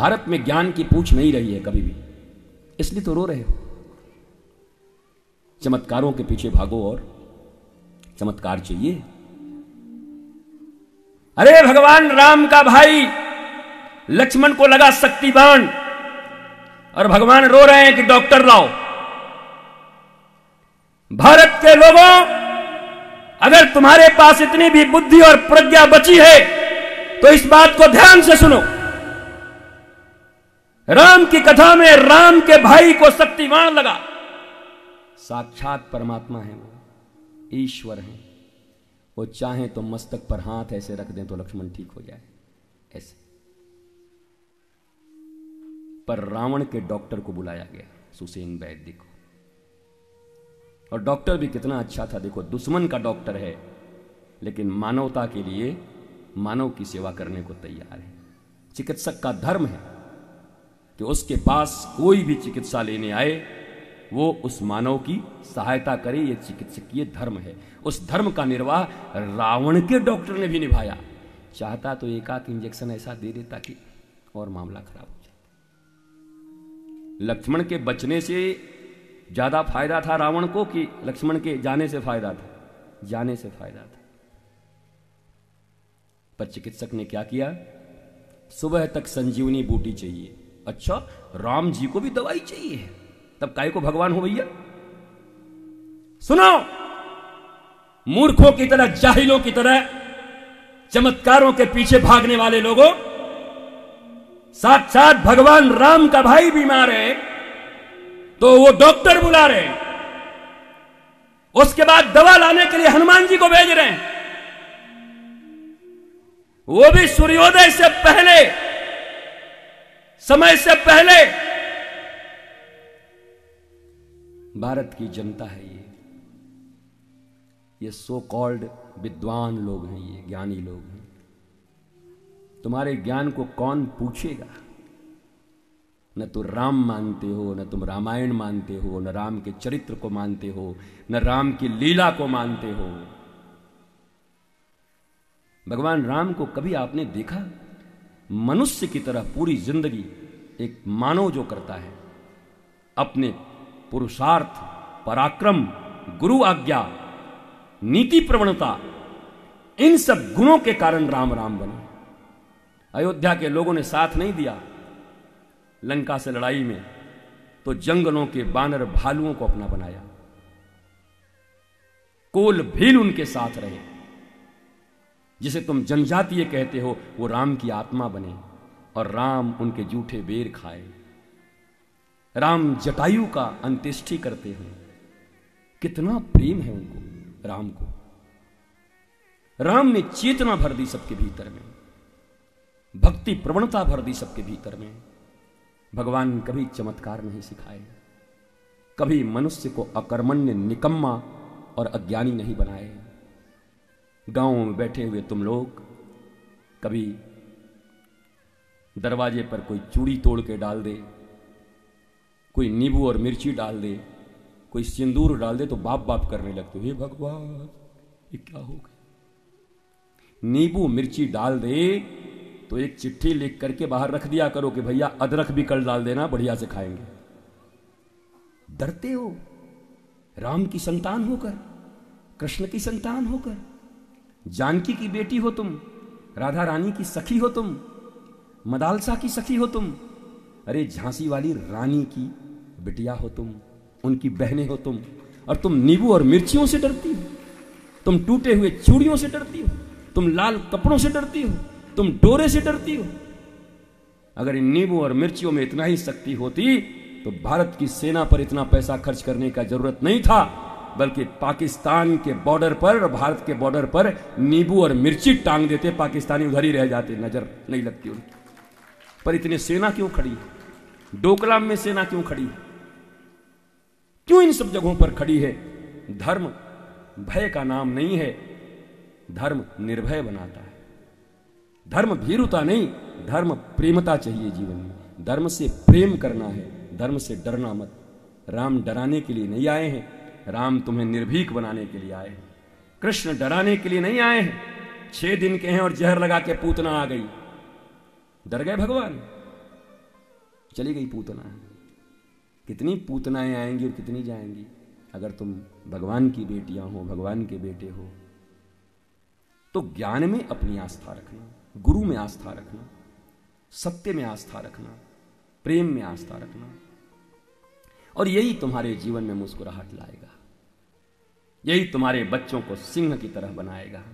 भारत में ज्ञान की पूछ नहीं रही है कभी भी इसलिए तो रो रहे हो चमत्कारों के पीछे भागो और चमत्कार चाहिए अरे भगवान राम का भाई लक्ष्मण को लगा शक्ति बाण और भगवान रो रहे हैं कि डॉक्टर लाओ भारत के लोगों अगर तुम्हारे पास इतनी भी बुद्धि और प्रज्ञा बची है तो इस बात को ध्यान से सुनो राम की कथा में राम के भाई को शक्तिवान लगा साक्षात परमात्मा है वो ईश्वर है वो चाहे तो मस्तक पर हाथ ऐसे रख दें तो लक्ष्मण ठीक हो जाए ऐसे पर रावण के डॉक्टर को बुलाया गया सुसेन वैद्य को और डॉक्टर भी कितना अच्छा था देखो दुश्मन का डॉक्टर है लेकिन मानवता के लिए मानव की सेवा करने को तैयार है चिकित्सक का धर्म है कि उसके पास कोई भी चिकित्सा लेने आए वो उस मानव की सहायता करे ये चिकित्सकीय धर्म है उस धर्म का निर्वाह रावण के डॉक्टर ने भी निभाया चाहता तो एकाक इंजेक्शन ऐसा दे देता कि और मामला खराब हो जाता लक्ष्मण के बचने से ज्यादा फायदा था रावण को कि लक्ष्मण के जाने से फायदा था जाने से फायदा था पर चिकित्सक ने क्या किया सुबह तक संजीवनी बूटी चाहिए अच्छा राम जी को भी दवाई चाहिए तब काय को भगवान हो भैया सुनो मूर्खों की तरह जाहिलों की तरह चमत्कारों के पीछे भागने वाले लोगों साक्षात भगवान राम का भाई बीमार है तो वो डॉक्टर बुला रहे हैं उसके बाद दवा लाने के लिए हनुमान जी को भेज रहे हैं वो भी सूर्योदय से पहले समय से पहले भारत की जनता है ये ये सो कॉल्ड विद्वान लोग हैं ये ज्ञानी लोग हैं तुम्हारे ज्ञान को कौन पूछेगा न तो राम मानते हो न तुम रामायण मानते हो न राम के चरित्र को मानते हो न राम की लीला को मानते हो भगवान राम को कभी आपने देखा मनुष्य की तरह पूरी जिंदगी एक मानव जो करता है अपने पुरुषार्थ पराक्रम गुरु आज्ञा नीति प्रवणता इन सब गुणों के कारण राम राम बने अयोध्या के लोगों ने साथ नहीं दिया लंका से लड़ाई में तो जंगलों के बानर भालुओं को अपना बनाया कोल भील उनके साथ रहे जिसे तुम जनजातीय कहते हो वो राम की आत्मा बने और राम उनके जूठे बेर खाए राम जटायु का अंत्येष्टि करते हैं कितना प्रेम है उनको राम को राम ने चेतना भर दी सबके भीतर में भक्ति प्रवणता भर दी सबके भीतर में भगवान कभी चमत्कार नहीं सिखाए कभी मनुष्य को अकर्मण्य निकम्मा और अज्ञानी नहीं बनाए गांव में बैठे हुए तुम लोग कभी दरवाजे पर कोई चूड़ी तोड़ के डाल दे कोई नींबू और मिर्ची डाल दे कोई सिंदूर डाल दे तो बाप बाप करने लगते हे भगवान ये क्या हो गया नींबू मिर्ची डाल दे तो एक चिट्ठी लिख करके बाहर रख दिया करो कि भैया अदरक भी कल डाल देना बढ़िया से खाएंगे डरते हो राम की संतान होकर कृष्ण की संतान होकर जानकी की बेटी हो तुम राधा रानी की सखी हो तुम मदालसा की सखी हो तुम अरे झांसी वाली रानी की बिटिया हो तुम उनकी बहनें हो तुम और तुम नींबू और मिर्चियों से डरती हो तुम टूटे हुए चूड़ियों से डरती हो तुम लाल कपड़ों से डरती हो तुम डोरे से डरती हो अगर इन नींबू और मिर्चियों में इतना ही शक्ति होती तो भारत की सेना पर इतना पैसा खर्च करने का जरूरत नहीं था बल्कि पाकिस्तान के बॉर्डर पर भारत के बॉर्डर पर नींबू और मिर्ची टांग देते पाकिस्तानी उधर ही रह जाते नज़र नहीं लगती उनकी पर इतनी सेना क्यों खड़ी है डोकलाम में सेना क्यों खड़ी है क्यों इन सब जगहों पर खड़ी है धर्म भय का नाम नहीं है धर्म निर्भय बनाता है धर्म भीरुता नहीं धर्म प्रेमता चाहिए जीवन में धर्म से प्रेम करना है धर्म से डरना मत राम डराने के लिए नहीं आए हैं राम तुम्हें निर्भीक बनाने के लिए आए कृष्ण डराने के लिए नहीं आए हैं छह दिन के हैं और जहर लगा के पूतना आ गई डर गए भगवान चली गई पूतना कितनी पूतनाएं आएंगी और कितनी जाएंगी अगर तुम भगवान की बेटियां हो भगवान के बेटे हो तो ज्ञान में अपनी आस्था रखना गुरु में आस्था रखना सत्य में आस्था रखना प्रेम में आस्था रखना और यही तुम्हारे जीवन में मुस्कुराहट लाएगा यही तुम्हारे बच्चों को सिंह की तरह बनाएगा